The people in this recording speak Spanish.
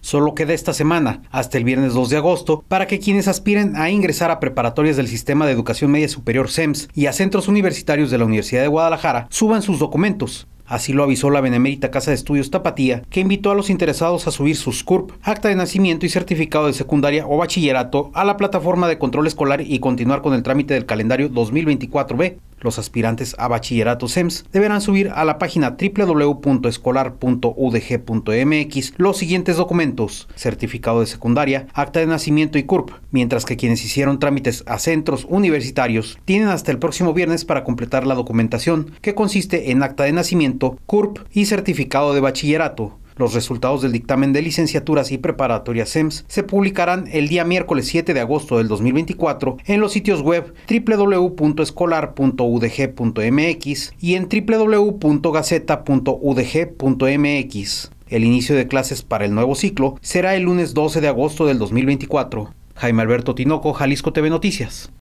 Solo queda esta semana, hasta el viernes 2 de agosto, para que quienes aspiren a ingresar a preparatorias del Sistema de Educación Media Superior SEMS y a centros universitarios de la Universidad de Guadalajara suban sus documentos. Así lo avisó la Benemérita Casa de Estudios Tapatía, que invitó a los interesados a subir sus CURP, acta de nacimiento y certificado de secundaria o bachillerato a la plataforma de control escolar y continuar con el trámite del calendario 2024B. Los aspirantes a bachillerato SEMS deberán subir a la página www.escolar.udg.mx los siguientes documentos, certificado de secundaria, acta de nacimiento y CURP, mientras que quienes hicieron trámites a centros universitarios tienen hasta el próximo viernes para completar la documentación, que consiste en acta de nacimiento, CURP y certificado de bachillerato. Los resultados del dictamen de licenciaturas y preparatorias SEMS e se publicarán el día miércoles 7 de agosto del 2024 en los sitios web www.escolar.udg.mx y en www.gaceta.udg.mx. El inicio de clases para el nuevo ciclo será el lunes 12 de agosto del 2024. Jaime Alberto Tinoco, Jalisco TV Noticias.